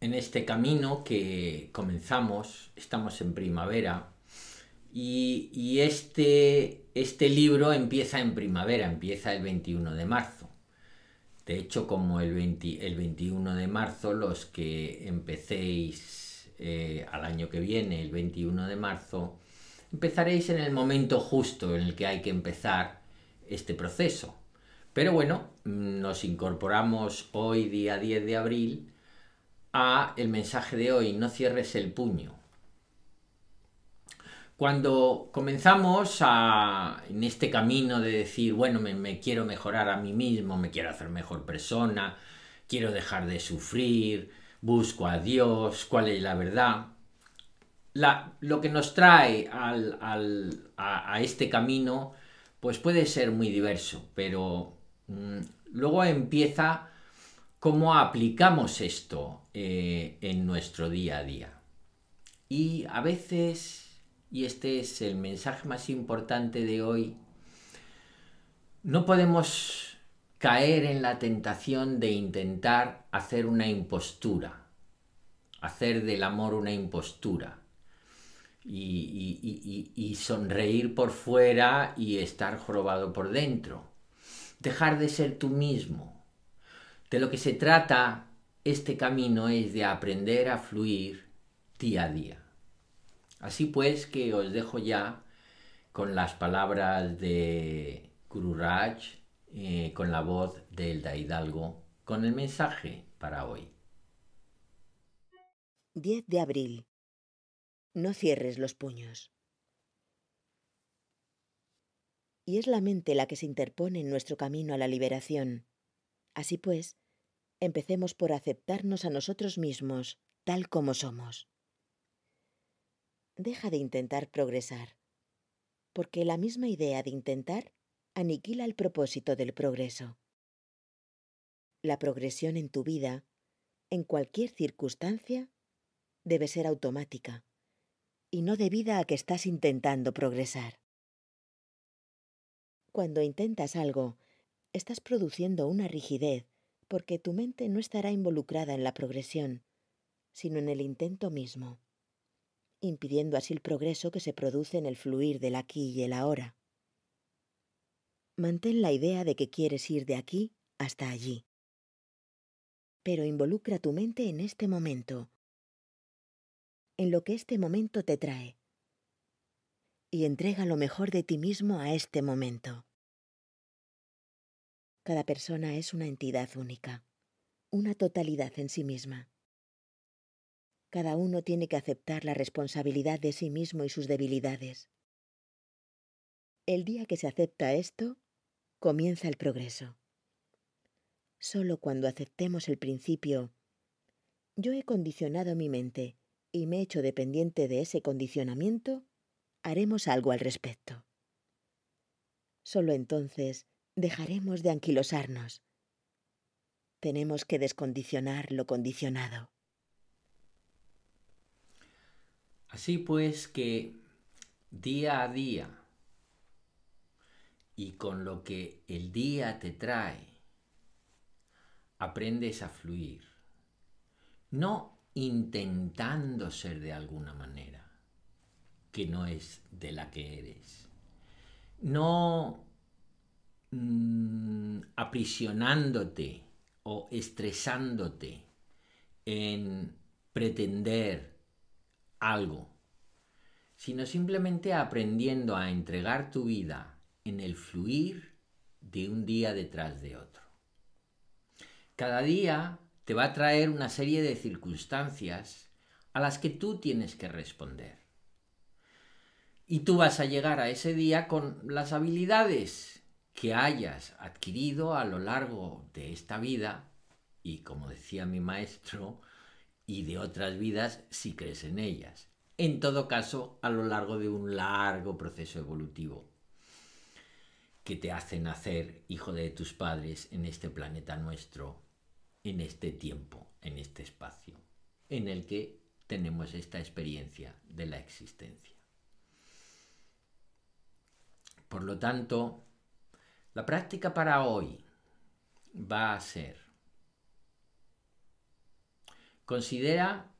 En este camino que comenzamos, estamos en primavera, y, este, este, libro empieza en primavera, empieza el 21 de marzo. De hecho, como el, 21 de marzo, los que empecéis eh, al año que viene, el 21 de marzo, empezaréis en el momento justo en el que hay que empezar este proceso. Pero bueno, nos incorporamos hoy, día 10 de abril, a el mensaje de hoy, no cierres el puño. Cuando comenzamos en este camino de decir, bueno, me, quiero mejorar a mí mismo, me quiero hacer mejor persona, quiero dejar de sufrir, busco a Dios, cuál es la verdad, lo que nos trae a, este camino, pues puede ser muy diverso, pero mm, luego empieza cómo aplicamos esto eh, en nuestro día a día. Y a veces y este es el mensaje más importante de hoy, no podemos caer en la tentación de intentar hacer una impostura, hacer del amor una impostura. Y, sonreír por fuera y estar jorobado por dentro. Dejar de ser tú mismo. De lo que se trata este camino es de aprender a fluir día a día. Así pues que os dejo ya con las palabras de Guru eh, con la voz de Elda Hidalgo, con el mensaje para hoy. 10 de abril. No cierres los puños. Y es la mente la que se interpone en nuestro camino a la liberación. Así pues, empecemos por aceptarnos a nosotros mismos, tal como somos deja de intentar progresar, porque la misma idea de intentar aniquila el propósito del progreso. La progresión en tu vida, en cualquier circunstancia, debe ser automática y no debida a que estás intentando progresar. Cuando intentas algo, estás produciendo una rigidez porque tu mente no estará involucrada en la progresión, sino en el intento mismo impidiendo así el progreso que se produce en el fluir del aquí y el ahora. Mantén la idea de que quieres ir de aquí hasta allí. Pero involucra tu mente en este momento, en lo que este momento te trae, y entrega lo mejor de ti mismo a este momento. Cada persona es una entidad única, una totalidad en sí misma. Cada uno tiene que aceptar la responsabilidad de sí mismo y sus debilidades. El día que se acepta esto, comienza el progreso. Solo cuando aceptemos el principio, yo he condicionado mi mente y me he hecho dependiente de ese condicionamiento, haremos algo al respecto. Solo entonces dejaremos de anquilosarnos. Tenemos que descondicionar lo condicionado. Así pues que día a día y con lo que el día te trae, aprendes a fluir, no intentando ser de alguna manera que no es de la que eres, no mm, aprisionándote o estresándote en pretender algo, sino simplemente aprendiendo a entregar tu vida en el fluir de un día detrás de otro. Cada día te va a traer una serie de circunstancias a las que tú tienes que responder. Y tú vas a llegar a ese día con las habilidades que hayas adquirido a lo largo de esta vida y, como decía mi maestro, y de otras vidas si crees en ellas. En todo caso, a lo largo de un largo proceso evolutivo que te hace nacer hijo de tus padres en este planeta nuestro, en este tiempo, en este espacio, en el que tenemos esta experiencia de la existencia. Por lo tanto, la práctica para hoy va a ser Considera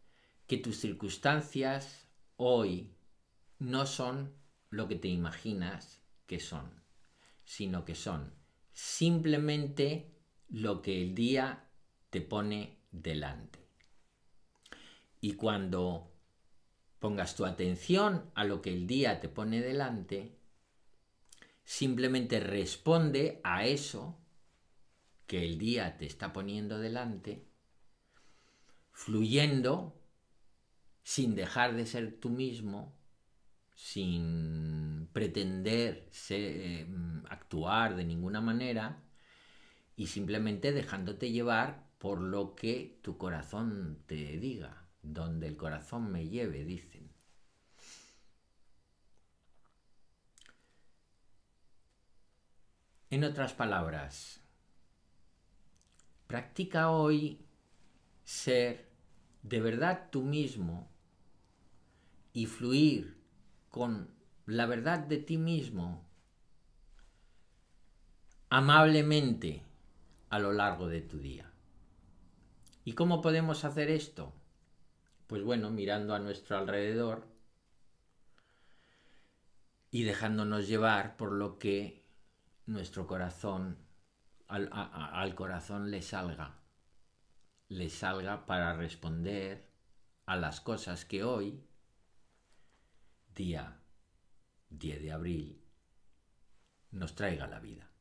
que tus circunstancias hoy no son lo que te imaginas que son, sino que son simplemente lo que el día te pone delante. Y cuando pongas tu atención a lo que el día te pone delante, simplemente responde a eso que el día te está poniendo delante fluyendo sin dejar de ser tú mismo, sin pretender eh, actuar de ninguna manera y simplemente dejándote llevar por lo que tu corazón te diga, donde el corazón me lleve, dicen. En otras palabras, practica hoy ser de verdad tú mismo y fluir con la verdad de ti mismo amablemente a lo largo de tu día. ¿Y cómo podemos hacer esto? Pues bueno, mirando a nuestro alrededor y dejándonos llevar por lo que nuestro corazón, al, al corazón le salga le salga para responder a las cosas que hoy, día 10 de abril, nos traiga la vida.